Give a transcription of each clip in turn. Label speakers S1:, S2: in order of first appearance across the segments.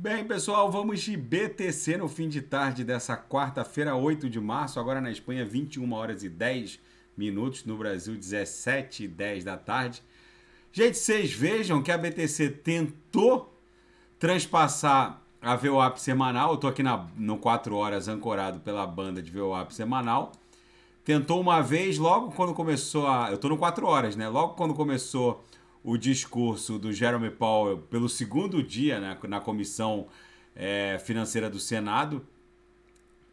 S1: Bem, pessoal, vamos de BTC no fim de tarde dessa quarta-feira, 8 de março, agora na Espanha, 21 horas e 10 minutos, no Brasil, 17 e 10 da tarde. Gente, vocês vejam que a BTC tentou transpassar a VWAP semanal, eu tô aqui na, no 4 horas ancorado pela banda de VWAP semanal. Tentou uma vez, logo quando começou a... Eu tô no 4 horas, né? Logo quando começou o discurso do Jeremy Powell pelo segundo dia né, na comissão é, financeira do Senado.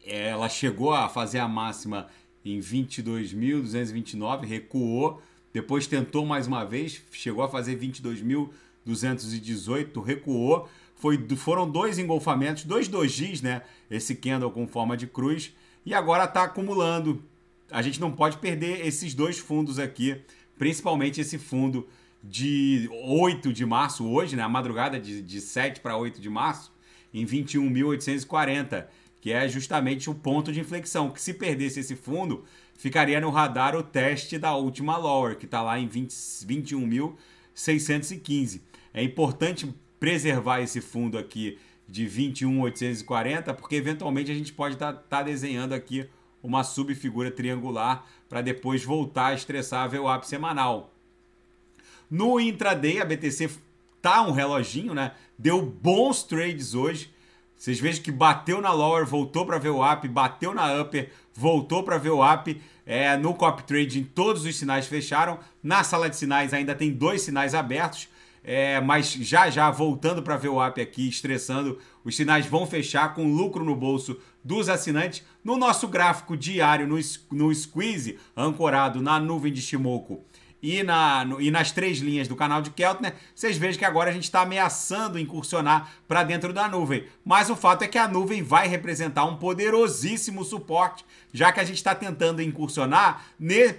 S1: É, ela chegou a fazer a máxima em 22.229, recuou, depois tentou mais uma vez, chegou a fazer 22.218, recuou. Foi, foram dois engolfamentos, dois dojis, né? Esse candle com forma de cruz. E agora está acumulando. A gente não pode perder esses dois fundos aqui, principalmente esse fundo de 8 de março, hoje, na né, madrugada de, de 7 para 8 de março, em 21.840, que é justamente o ponto de inflexão, que se perdesse esse fundo, ficaria no radar o teste da última lower, que está lá em 21.615. É importante preservar esse fundo aqui de 21.840, porque eventualmente a gente pode estar tá, tá desenhando aqui uma subfigura triangular para depois voltar a estressar a VWAP semanal. No intraday, a BTC tá um reloginho, né? Deu bons trades hoje. Vocês vejam que bateu na lower, voltou para ver o up, bateu na upper, voltou para ver o up. É, no copy trading todos os sinais fecharam. Na sala de sinais ainda tem dois sinais abertos. É, mas já já voltando para ver o app aqui, estressando, os sinais vão fechar com lucro no bolso dos assinantes. No nosso gráfico diário, no, no squeeze, ancorado na nuvem de Shimoku, e, na, no, e nas três linhas do canal de Keltner, né, vocês vejam que agora a gente está ameaçando incursionar para dentro da nuvem. Mas o fato é que a nuvem vai representar um poderosíssimo suporte, já que a gente está tentando incursionar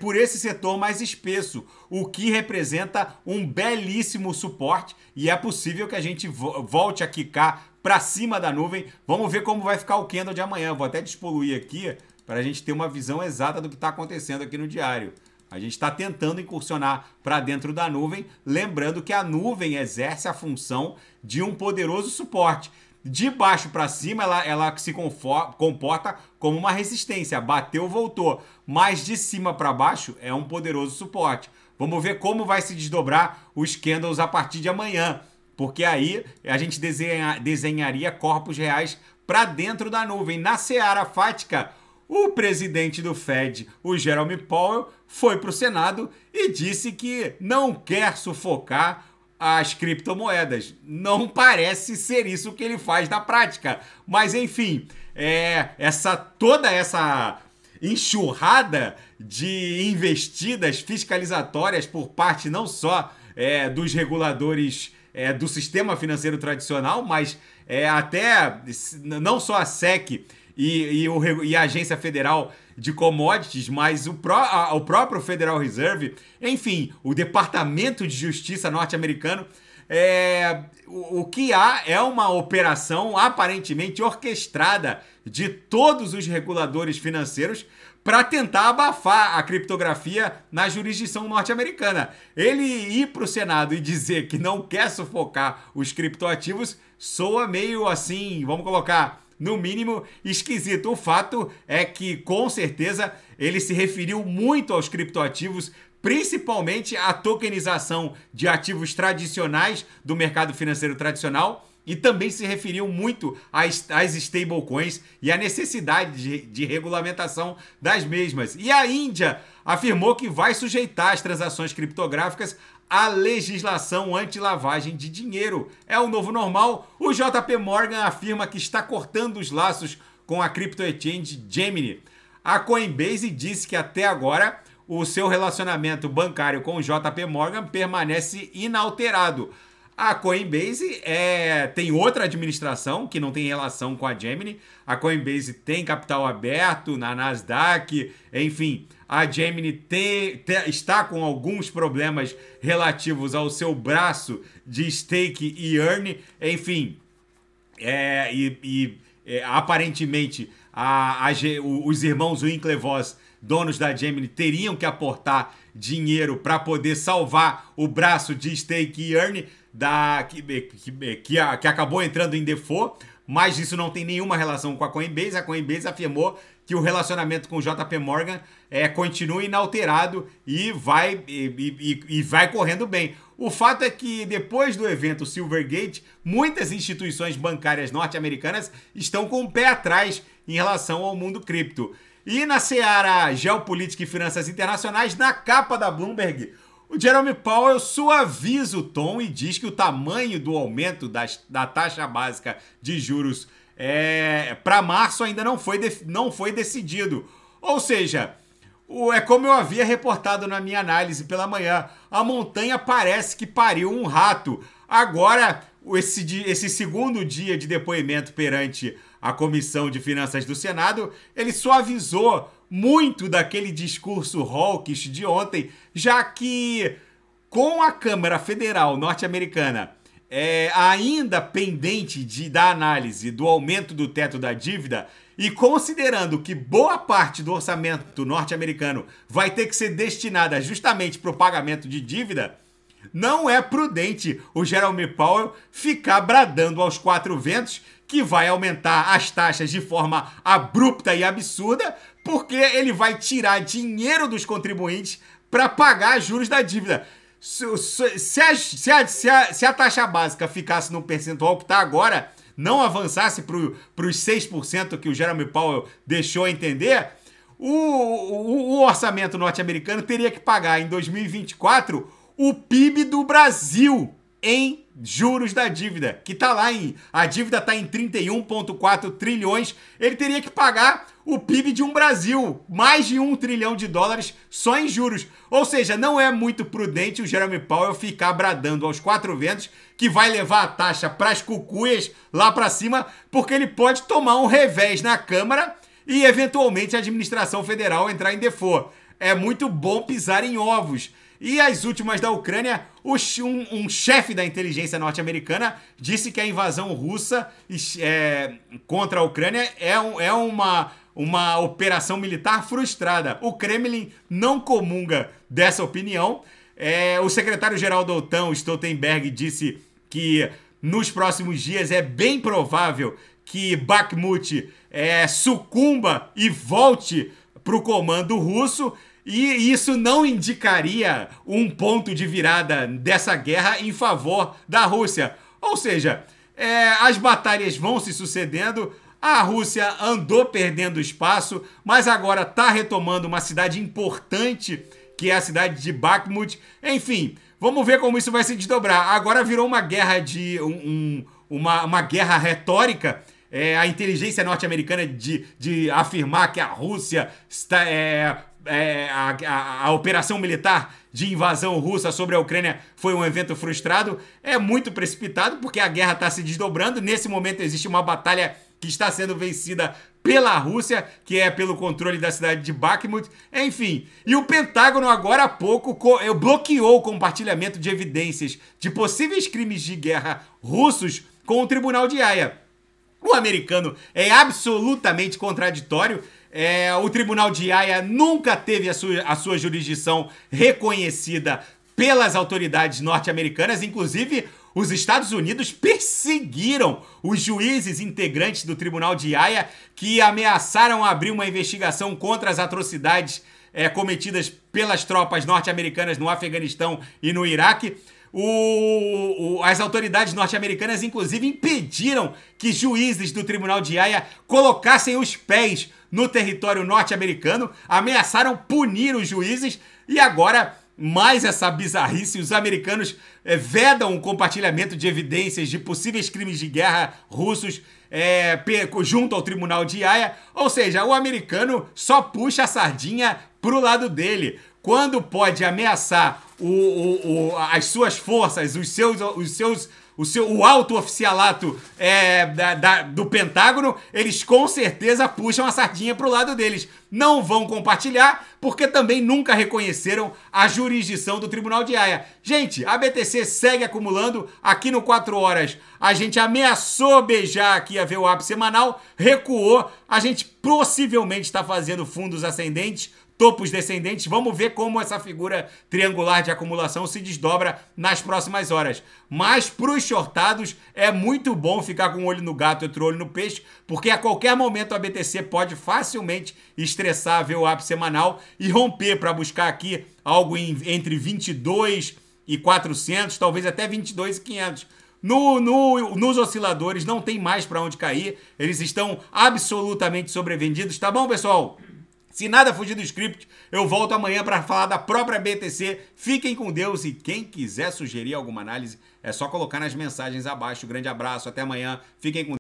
S1: por esse setor mais espesso, o que representa um belíssimo suporte e é possível que a gente volte a quicar para cima da nuvem. Vamos ver como vai ficar o candle de amanhã. Vou até despoluir aqui para a gente ter uma visão exata do que está acontecendo aqui no diário. A gente está tentando incursionar para dentro da nuvem, lembrando que a nuvem exerce a função de um poderoso suporte. De baixo para cima, ela, ela se comporta como uma resistência. Bateu, voltou. Mas de cima para baixo é um poderoso suporte. Vamos ver como vai se desdobrar os candles a partir de amanhã. Porque aí a gente desenha, desenharia corpos reais para dentro da nuvem. Na seara fática, o presidente do Fed, o Jerome Powell, foi para o Senado e disse que não quer sufocar as criptomoedas. Não parece ser isso que ele faz na prática. Mas enfim, é, essa toda essa enxurrada de investidas fiscalizatórias por parte não só é, dos reguladores é, do sistema financeiro tradicional, mas é, até não só a SEC e, e, o, e a Agência Federal de Commodities, mas o, pró, a, o próprio Federal Reserve, enfim, o Departamento de Justiça norte-americano. É, o, o que há é uma operação aparentemente orquestrada de todos os reguladores financeiros para tentar abafar a criptografia na jurisdição norte-americana. Ele ir para o Senado e dizer que não quer sufocar os criptoativos soa meio assim, vamos colocar, no mínimo, esquisito. O fato é que, com certeza, ele se referiu muito aos criptoativos, principalmente à tokenização de ativos tradicionais do mercado financeiro tradicional e também se referiu muito às, às stablecoins e à necessidade de, de, regulamentação das mesmas. E a Índia afirmou que vai sujeitar as transações criptográficas a legislação anti-lavagem de dinheiro. É o novo normal. O JP Morgan afirma que está cortando os laços com a crypto exchange Gemini. A Coinbase disse que até agora o seu relacionamento bancário com o JP Morgan permanece inalterado. A Coinbase é, tem outra administração que não tem relação com a Gemini. A Coinbase tem capital aberto na Nasdaq, enfim. A Gemini te, te, está com alguns problemas relativos ao seu braço de stake e earn, enfim. É, e, e é, aparentemente a, a, os irmãos Winklevoss donos da Gemini teriam que aportar dinheiro para poder salvar o braço de Stake Earn da, que, que, que, acabou entrando em default, mas isso não tem nenhuma relação com a Coinbase. A Coinbase afirmou que o relacionamento com o JP Morgan é, continua inalterado e vai, e, e, e vai correndo bem. O fato é que depois do evento Silvergate, muitas instituições bancárias norte-americanas estão com o pé atrás em relação ao mundo cripto. E na seara Geopolítica e Finanças Internacionais, na capa da Bloomberg, o Jerome Powell suaviza o tom e diz que o tamanho do aumento das, da taxa básica de juros é, para março ainda não foi, não foi decidido. Ou seja, o, é como eu havia reportado na minha análise pela manhã: a montanha parece que pariu um rato. Agora esse, esse segundo dia de depoimento perante a Comissão de Finanças do Senado, ele suavizou muito daquele discurso hawkish de ontem, já que com a Câmara Federal norte-americana é, ainda pendente de, da análise do aumento do teto da dívida e considerando que boa parte do orçamento norte-americano vai ter que ser destinada justamente para o pagamento de dívida, não é prudente o Jerome Powell ficar bradando aos quatro ventos que vai aumentar as taxas de forma abrupta e absurda, porque ele vai tirar dinheiro dos contribuintes para pagar juros da dívida. Se, se, a, se, a, se, a, se a taxa básica ficasse no percentual que está agora, não avançasse para os 6% que o Jeremy Powell deixou entender, o, o, o orçamento norte-americano teria que pagar em 2024 o PIB do Brasil em juros da dívida, que tá lá em a dívida tá em 31.4 trilhões, ele teria que pagar o PIB de um Brasil, mais de um trilhão de dólares só em juros. Ou seja, não é muito prudente o Jeremy Powell ficar bradando aos quatro ventos que vai levar a taxa para as cucuias lá para cima, porque ele pode tomar um revés na Câmara e eventualmente a administração federal entrar em default. É muito bom pisar em ovos. E as últimas da Ucrânia, um, um chefe da inteligência norte-americana disse que a invasão russa é, contra a Ucrânia é, um, é uma, uma operação militar frustrada. O Kremlin não comunga dessa opinião. É, o secretário-geral da OTAN, Stoltenberg, disse que nos próximos dias é bem provável que Bakhmut é, sucumba e volte para o comando russo. E isso não indicaria um ponto de virada dessa guerra em favor da Rússia. Ou seja, é, as batalhas vão se sucedendo, a Rússia andou perdendo espaço, mas agora está retomando uma cidade importante, que é a cidade de Bakhmut. Enfim, vamos ver como isso vai se desdobrar. Agora virou uma guerra de. Um, um, uma, uma guerra retórica. É, a inteligência norte-americana de, de afirmar que a Rússia está, é, é, a, a, a, operação militar de invasão russa sobre a Ucrânia foi um evento frustrado, é muito precipitado, porque a guerra está se desdobrando. Nesse momento existe uma batalha que está sendo vencida pela Rússia, que é pelo controle da cidade de Bakhmut, enfim. E o Pentágono agora há pouco eh, bloqueou o compartilhamento de evidências de possíveis crimes de guerra russos com o Tribunal de Haia. O americano é absolutamente contraditório é, o Tribunal de Haia nunca teve a sua, a sua jurisdição reconhecida pelas autoridades norte-americanas, inclusive os Estados Unidos perseguiram os juízes integrantes do Tribunal de Haia que ameaçaram abrir uma investigação contra as atrocidades é, cometidas pelas tropas norte-americanas no Afeganistão e no Iraque. O, o, as autoridades norte-americanas, inclusive, impediram que juízes do Tribunal de Haia colocassem os pés no território norte-americano, ameaçaram punir os juízes e agora. Mais essa bizarrice, os americanos é, vedam o compartilhamento de evidências de possíveis crimes de guerra russos é, junto ao Tribunal de Haia. Ou seja, o americano só puxa a sardinha pro lado dele. Quando pode ameaçar o, o, o, as suas forças, os seus, os seus, o seu, o alto oficialato é, da, da, do Pentágono, eles com certeza puxam a sardinha pro lado deles. Não vão compartilhar, porque também nunca reconheceram a jurisdição do Tribunal de Haia. Gente, a BTC segue acumulando. Aqui no 4 Horas, a gente ameaçou beijar aqui a VWAP semanal, recuou. A gente possivelmente está fazendo fundos ascendentes topos descendentes. Vamos ver como essa figura triangular de acumulação se desdobra nas próximas horas. Mas para os shortados é muito bom ficar com um olho no gato e outro olho no peixe, porque a qualquer momento a BTC pode facilmente estressar o VWAP semanal e romper para buscar aqui algo em, entre 22 e 400, talvez até 22 e 500. No, no, nos osciladores não tem mais para onde cair, eles estão absolutamente sobrevendidos, tá bom, pessoal? Se nada fugir do script, eu volto amanhã para falar da própria BTC. Fiquem com Deus e quem quiser sugerir alguma análise, é só colocar nas mensagens abaixo. Grande abraço, até amanhã. Fiquem com